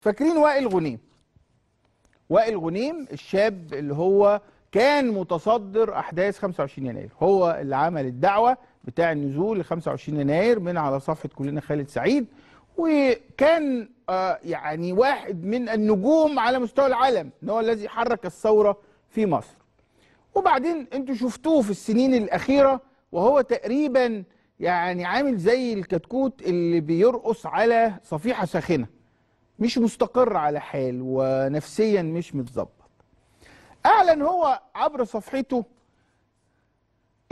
فاكرين وائل غنيم وائل غنيم الشاب اللي هو كان متصدر احداث 25 يناير هو اللي عمل الدعوه بتاع النزول ل 25 يناير من على صفحه كلنا خالد سعيد وكان آه، يعني واحد من النجوم على مستوى العالم ان هو الذي حرك الثوره في مصر وبعدين انتوا شفتوه في السنين الاخيره وهو تقريبا يعني عامل زي الكتكوت اللي بيرقص على صفيحه ساخنه مش مستقر على حال ونفسيا مش متظبط اعلن هو عبر صفحته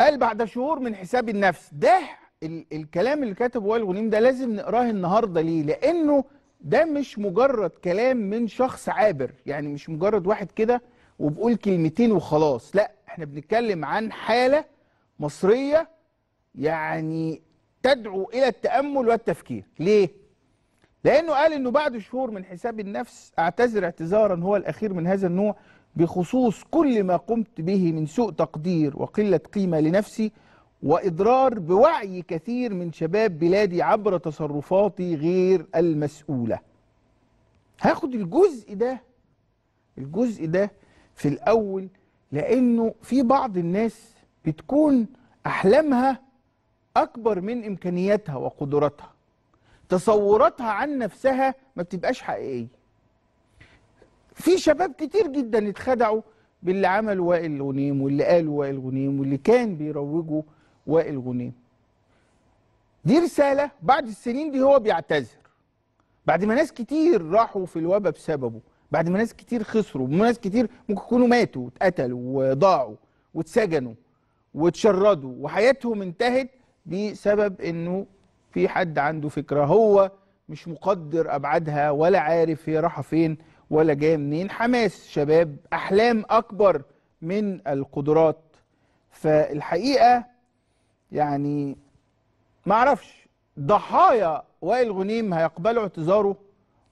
قال بعد شهور من حساب النفس ده ال الكلام اللي كتبه وائل غنيم ده لازم نقراه النهارده ليه لانه ده مش مجرد كلام من شخص عابر يعني مش مجرد واحد كده وبقول كلمتين وخلاص لا احنا بنتكلم عن حاله مصريه يعني تدعو الى التامل والتفكير ليه لأنه قال أنه بعد شهور من حساب النفس أعتذر اعتذارا هو الأخير من هذا النوع بخصوص كل ما قمت به من سوء تقدير وقلة قيمة لنفسي وإضرار بوعي كثير من شباب بلادي عبر تصرفاتي غير المسؤولة هاخد الجزء ده الجزء ده في الأول لأنه في بعض الناس بتكون أحلامها أكبر من إمكانياتها وقدراتها تصوراتها عن نفسها ما بتبقاش حقيقيه في شباب كتير جدا اتخدعوا باللي عمل وائل غنيم واللي قال وائل غنيم واللي كان بيروجوا وائل غنيم دي رساله بعد السنين دي هو بيعتذر بعد ما ناس كتير راحوا في الوبا بسببه بعد ما ناس كتير خسروا ناس كتير ممكن يكونوا ماتوا واتقتلوا وضاعوا واتسجنوا واتشردوا وحياتهم انتهت بسبب انه في حد عنده فكرة هو مش مقدر أبعادها ولا عارف هي راحه فين ولا جاية منين حماس شباب أحلام أكبر من القدرات فالحقيقة يعني معرفش ضحايا وائل غنيم هيقبلوا اعتذاره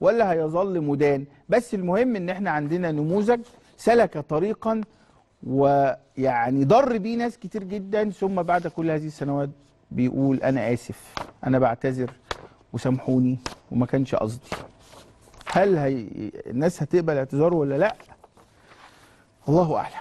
ولا هيظل مدان بس المهم ان احنا عندنا نموذج سلك طريقا ويعني ضر بيه ناس كتير جدا ثم بعد كل هذه السنوات بيقول انا اسف انا بعتذر وسامحوني وما كانش قصدي هل هي الناس هتقبل اعتذاره ولا لا الله اعلم